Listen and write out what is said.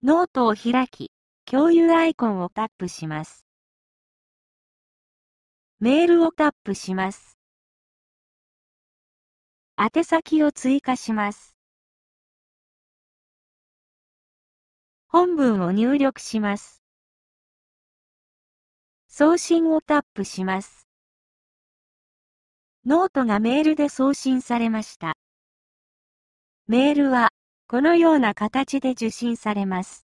ノートを開き、共有アイコンをタップします。メールをタップします。宛先を追加します。本文を入力します。送信をタップします。ノートがメールで送信されました。メールはこのような形で受信されます。